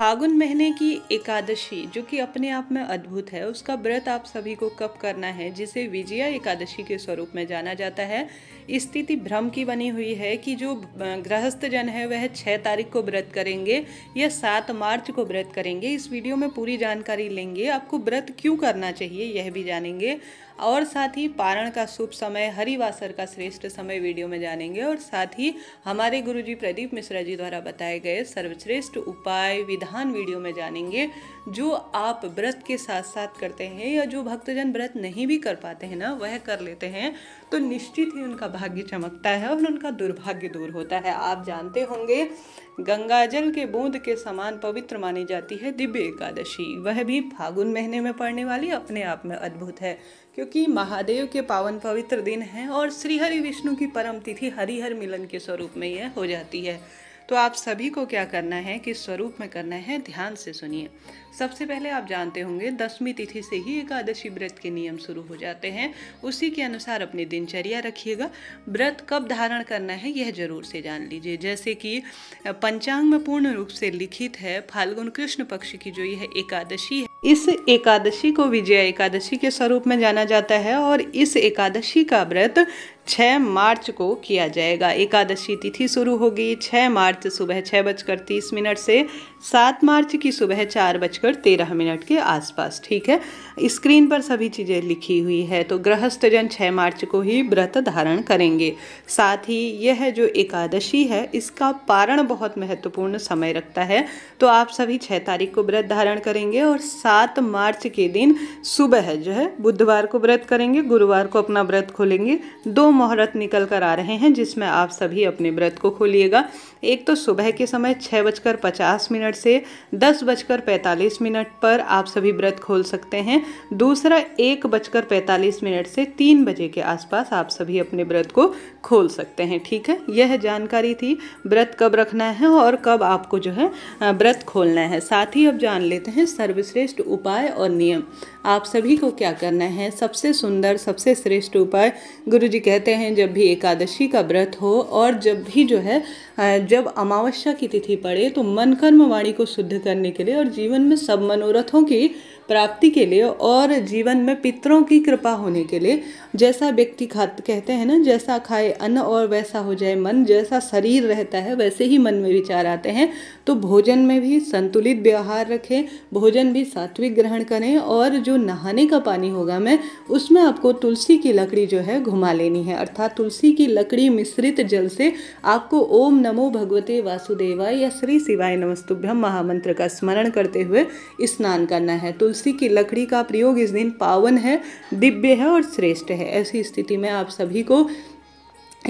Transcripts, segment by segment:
फागुन महीने की एकादशी जो कि अपने आप में अद्भुत है उसका व्रत आप सभी को कब करना है जिसे विजया एकादशी के स्वरूप में जाना जाता है स्थिति भ्रम की बनी हुई है कि जो गृहस्थ जन है वह छः तारीख को व्रत करेंगे या सात मार्च को व्रत करेंगे इस वीडियो में पूरी जानकारी लेंगे आपको व्रत क्यों करना चाहिए यह भी जानेंगे और साथ ही पारण का शुभ समय हरिवासर का श्रेष्ठ समय वीडियो में जानेंगे और साथ ही हमारे गुरु जी प्रदीप मिश्रा जी द्वारा बताए गए सर्वश्रेष्ठ उपाय विधान वीडियो में जानेंगे जो आप व्रत के साथ साथ करते हैं या जो भक्तजन व्रत नहीं भी कर पाते हैं ना वह कर लेते हैं तो निश्चित ही उनका भाग्य चमकता है और उनका दुर्भाग्य दूर होता है आप जानते होंगे गंगाजल के बूंद के समान पवित्र मानी जाती है दिव्य एकादशी वह भी फागुन महीने में पड़ने वाली अपने आप में अद्भुत है क्योंकि महादेव के पावन पवित्र दिन हैं और श्री हरि विष्णु की परम तिथि हरिहर मिलन के स्वरूप में यह हो जाती है तो आप सभी को क्या करना है किस स्वरूप में करना है ध्यान से सुनिए सबसे पहले आप जानते होंगे दसवीं तिथि से ही एकादशी व्रत के नियम शुरू हो जाते हैं उसी के अनुसार अपनी दिनचर्या रखिएगा व्रत कब धारण करना है यह जरूर से जान लीजिए जैसे कि पंचांग में पूर्ण रूप से लिखित है फाल्गुन कृष्ण पक्ष की जो यह एकादशी है इस एकादशी को विजया एकादशी के स्वरूप में जाना जाता है और इस एकादशी का व्रत छः मार्च को किया जाएगा एकादशी तिथि शुरू होगी छः मार्च सुबह छः बजकर तीस मिनट से सात मार्च की सुबह चार बजकर तेरह मिनट के आसपास ठीक है स्क्रीन पर सभी चीज़ें लिखी हुई है तो गृहस्थजन छः मार्च को ही व्रत धारण करेंगे साथ ही यह जो एकादशी है इसका पारण बहुत महत्वपूर्ण समय रखता है तो आप सभी छः तारीख को व्रत धारण करेंगे और सात मार्च के दिन सुबह जो है बुधवार को व्रत करेंगे गुरुवार को अपना व्रत खोलेंगे दो दो मुहूर्त निकल कर आ रहे हैं जिसमें आप सभी अपने व्रत को खोलिएगा एक तो सुबह के समय छः बजकर पचास मिनट से दस बजकर पैंतालीस मिनट पर आप सभी व्रत खोल सकते हैं दूसरा एक बजकर पैंतालीस मिनट से तीन बजे के आसपास आप सभी अपने व्रत को खोल सकते हैं ठीक है यह जानकारी थी व्रत कब रखना है और कब आपको जो है व्रत खोलना है साथ ही अब जान लेते हैं सर्वश्रेष्ठ उपाय और नियम आप सभी को क्या करना है सबसे सुंदर सबसे श्रेष्ठ उपाय गुरु जी कहते कहते हैं जब भी एकादशी का व्रत हो और जब भी जो है जब अमावस्या की तिथि पड़े तो मन कर्म वाणी को शुद्ध करने के लिए और जीवन में सब मनोरथों की प्राप्ति के लिए और जीवन में पितरों की कृपा होने के लिए जैसा व्यक्ति खा कहते हैं ना जैसा खाए अन्न और वैसा हो जाए मन जैसा शरीर रहता है वैसे ही मन में विचार आते हैं तो भोजन में भी संतुलित व्यवहार रखें भोजन भी सात्विक ग्रहण करें और जो नहाने का पानी होगा मैं उसमें आपको तुलसी की लकड़ी जो है घुमा लेनी है अर्थात तुलसी की लकड़ी मिश्रित जल से आपको ओम नमो भगवते वासुदेवाय या श्री शिवाय नमस्तुभ्यम महामंत्र का स्मरण करते हुए स्नान करना है तुलसी तुलसी की लकड़ी का प्रयोग इस दिन पावन है दिव्य है और श्रेष्ठ है ऐसी स्थिति में आप सभी को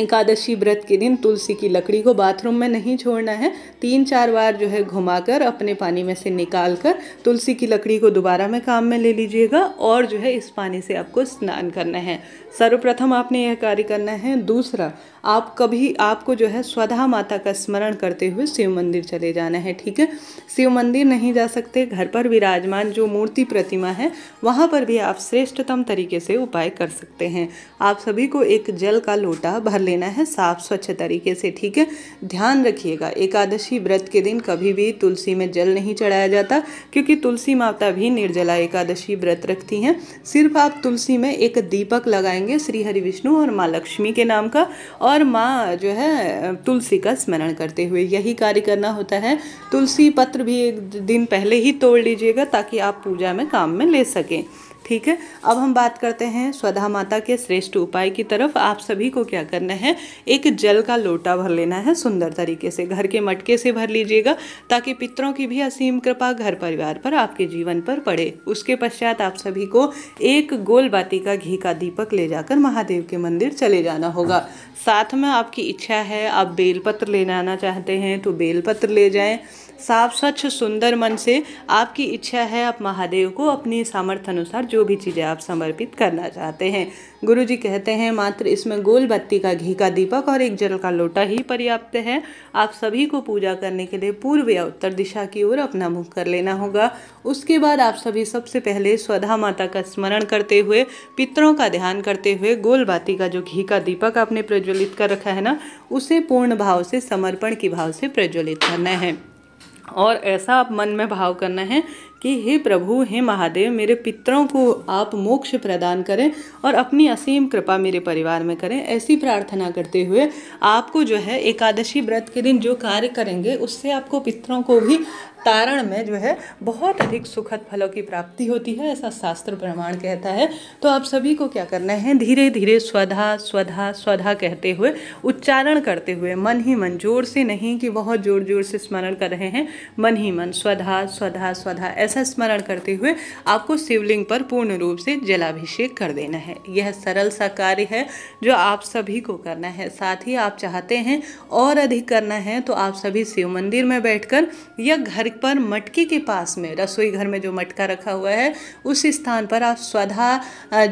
एकादशी व्रत के दिन तुलसी की लकड़ी को बाथरूम में नहीं छोड़ना है तीन चार बार जो है घुमाकर अपने पानी में से निकाल कर तुलसी की लकड़ी को दोबारा में काम में ले लीजिएगा और जो है इस पानी से आपको स्नान करना है सर्वप्रथम आपने यह कार्य करना है दूसरा आप कभी आपको जो है स्वधा माता का स्मरण करते हुए शिव मंदिर चले जाना है ठीक है शिव मंदिर नहीं जा सकते घर पर विराजमान जो मूर्ति प्रतिमा है वहाँ पर भी आप श्रेष्ठतम तरीके से उपाय कर सकते हैं आप सभी को एक जल का लोटा भर लेना है साफ स्वच्छ तरीके से ठीक है ध्यान रखिएगा एकादशी व्रत के दिन कभी भी तुलसी में जल नहीं चढ़ाया जाता क्योंकि तुलसी माता भी निर्जला एकादशी व्रत रखती हैं सिर्फ आप तुलसी में एक दीपक लगाएंगे श्री हरि विष्णु और माँ लक्ष्मी के नाम का और और माँ जो है तुलसी का स्मरण करते हुए यही कार्य करना होता है तुलसी पत्र भी एक दिन पहले ही तोड़ लीजिएगा ताकि आप पूजा में काम में ले सकें ठीक है अब हम बात करते हैं स्वधा माता के श्रेष्ठ उपाय की तरफ आप सभी को क्या करना है एक जल का लोटा भर लेना है सुंदर तरीके से घर के मटके से भर लीजिएगा ताकि पितरों की भी असीम कृपा घर परिवार पर आपके जीवन पर पड़े उसके पश्चात आप सभी को एक गोल बाती का घी का दीपक ले जाकर महादेव के मंदिर चले जाना होगा साथ में आपकी इच्छा है आप बेलपत्र ले जाना चाहते हैं तो बेलपत्र ले जाएँ साफ स्वच्छ सुंदर मन से आपकी इच्छा है आप महादेव को अपनी सामर्थ्य अनुसार जो भी चीज़ें आप समर्पित करना चाहते हैं गुरु जी कहते हैं मात्र इसमें गोल बत्ती का घी का दीपक और एक जल का लोटा ही पर्याप्त है आप सभी को पूजा करने के लिए पूर्व या उत्तर दिशा की ओर अपना मुख कर लेना होगा उसके बाद आप सभी सबसे पहले स्वधा माता का स्मरण करते हुए पितरों का ध्यान करते हुए गोल बाती का जो घी का दीपक आपने प्रज्वलित कर रखा है ना उसे पूर्ण भाव से समर्पण की भाव से प्रज्वलित करना है और ऐसा आप मन में भाव करना है कि हे प्रभु हे महादेव मेरे पितरों को आप मोक्ष प्रदान करें और अपनी असीम कृपा मेरे परिवार में करें ऐसी प्रार्थना करते हुए आपको जो है एकादशी व्रत के दिन जो कार्य करेंगे उससे आपको पितरों को भी तारण में जो है बहुत अधिक सुखद फलों की प्राप्ति होती है ऐसा शास्त्र प्रमाण कहता है तो आप सभी को क्या करना है धीरे धीरे स्वधा स्वधा स्वधा कहते हुए उच्चारण करते हुए मन ही मन जोर से नहीं कि बहुत जोर जोर से स्मरण कर रहे हैं मन ही मन स्वधा स्वधा स्वधा ऐसा ऐसा स्मरण करते हुए आपको शिवलिंग पर पूर्ण रूप से जलाभिषेक कर देना है यह सरल सा कार्य है जो आप सभी को करना है साथ ही आप चाहते हैं और अधिक करना है तो आप सभी शिव मंदिर में बैठकर या घर पर मटके के पास में रसोई घर में जो मटका रखा हुआ है उस स्थान पर आप स्वधा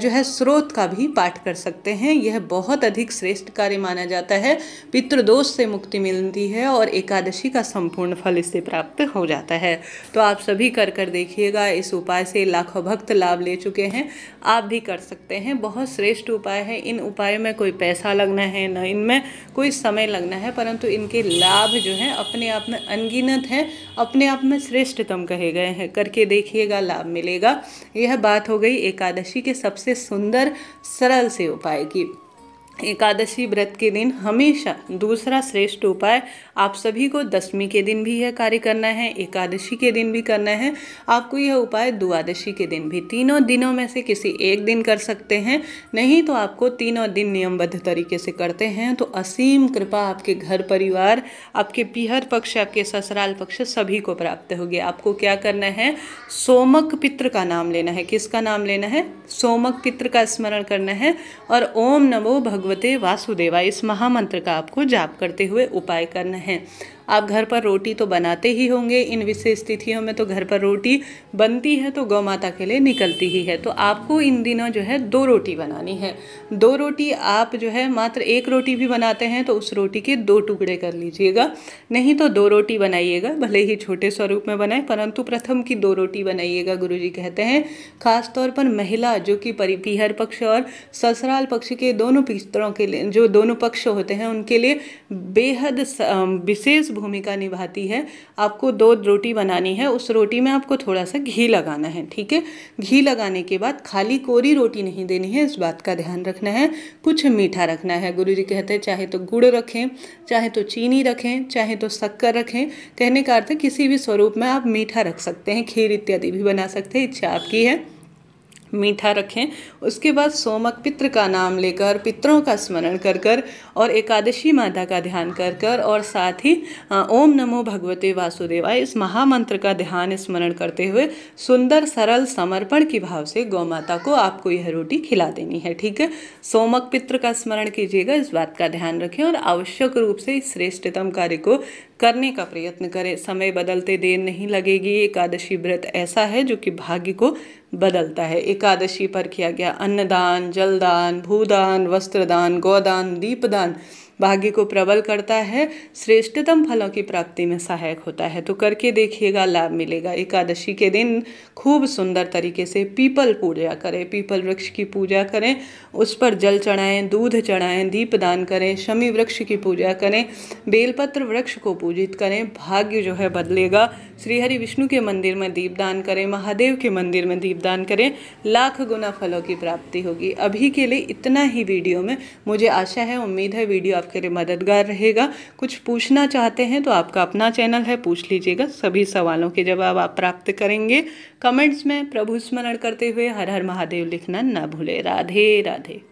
जो है स्रोत का भी पाठ कर सकते हैं यह बहुत अधिक श्रेष्ठ कार्य माना जाता है पितृदोष से मुक्ति मिलती है और एकादशी का संपूर्ण फल इससे प्राप्त हो जाता है तो आप सभी कर कर कर देखिएगा इस उपाय से लाखों भक्त लाभ ले चुके हैं आप भी कर सकते हैं बहुत श्रेष्ठ उपाय है इन उपायों में कोई पैसा लगना है न इनमें कोई समय लगना है परंतु इनके लाभ जो हैं अपने आप में अनगिनत हैं अपने आप में श्रेष्ठतम कहे गए हैं करके देखिएगा लाभ मिलेगा यह बात हो गई एकादशी के सबसे सुंदर सरल से उपाय की एकादशी व्रत के दिन हमेशा दूसरा श्रेष्ठ उपाय आप सभी को दसवीं के दिन भी यह कार्य करना है एकादशी के दिन भी करना है आपको यह उपाय द्वादशी के दिन भी तीनों दिनों में से किसी एक दिन कर सकते हैं नहीं तो आपको तीनों दिन नियमबद्ध तरीके से करते हैं तो असीम कृपा आपके घर परिवार आपके पिहर पक्ष आपके ससुराल पक्ष सभी को प्राप्त होगी आपको क्या करना है सोमक पित्र का नाम लेना है किसका नाम लेना है सोमक पित्र का स्मरण करना है और ओम नमो भगवान भगवते वासुदेवा इस महामंत्र का आपको जाप करते हुए उपाय करना है आप घर पर रोटी तो बनाते ही होंगे इन विशेष तिथियों में तो घर पर रोटी बनती है तो गौ माता के लिए निकलती ही है तो आपको इन दिनों जो है दो रोटी बनानी है दो रोटी आप जो है मात्र एक रोटी भी बनाते हैं तो उस रोटी के दो टुकड़े कर लीजिएगा नहीं तो दो रोटी बनाइएगा भले ही छोटे स्वरूप में बनाए परंतु प्रथम की दो रोटी बनाइएगा गुरु जी कहते हैं खासतौर पर महिला जो कि परिपीहर पक्ष और ससुराल पक्ष के दोनों पितरों के लिए जो दोनों पक्ष होते हैं उनके लिए बेहद विशेष भूमिका निभाती है आपको दो रोटी बनानी है उस रोटी में आपको थोड़ा सा घी लगाना है ठीक है घी लगाने के बाद खाली कोरी रोटी नहीं देनी है इस बात का ध्यान रखना है कुछ मीठा रखना है गुरु जी कहते हैं चाहे तो गुड़ रखें चाहे तो चीनी रखें चाहे तो शक्कर रखें कहने का अर्थ किसी भी स्वरूप में आप मीठा रख सकते हैं खीर इत्यादि भी बना सकते हैं इच्छा आपकी है मीठा रखें उसके बाद सोमक पित्र का नाम लेकर पितरों का स्मरण कर कर और एकादशी माता का ध्यान कर कर और साथ ही ओम नमो भगवते वासुदेवाय इस महामंत्र का ध्यान स्मरण करते हुए सुंदर सरल समर्पण की भाव से गौ माता को आपको यह रोटी खिला देनी है ठीक है सोमक पित्र का स्मरण कीजिएगा इस बात का ध्यान रखें और आवश्यक रूप से इस श्रेष्ठतम कार्य को करने का प्रयत्न करें समय बदलते देर नहीं लगेगी एकादशी व्रत ऐसा है जो कि भाग्य को बदलता है एकादशी पर किया गया अन्नदान जलदान भूदान वस्त्रदान गौदान दीपदान भाग्य को प्रबल करता है श्रेष्ठतम फलों की प्राप्ति में सहायक होता है तो करके देखिएगा लाभ मिलेगा एकादशी के दिन खूब सुंदर तरीके से पीपल पूजा करें पीपल वृक्ष की पूजा करें उस पर जल चढ़ाएं दूध चढ़ाएं दीप दान करें शमी वृक्ष की पूजा करें बेलपत्र वृक्ष को पूजित करें भाग्य जो है बदलेगा श्रीहरि विष्णु के मंदिर में दीपदान करें महादेव के मंदिर में दीपदान करें लाख गुना फलों की प्राप्ति होगी अभी के लिए इतना ही वीडियो में मुझे आशा है उम्मीद है वीडियो आप आपके लिए मददगार रहेगा कुछ पूछना चाहते हैं तो आपका अपना चैनल है पूछ लीजिएगा सभी सवालों के जवाब आप प्राप्त करेंगे कमेंट्स में प्रभु स्मरण करते हुए हर हर महादेव लिखना न भूले राधे राधे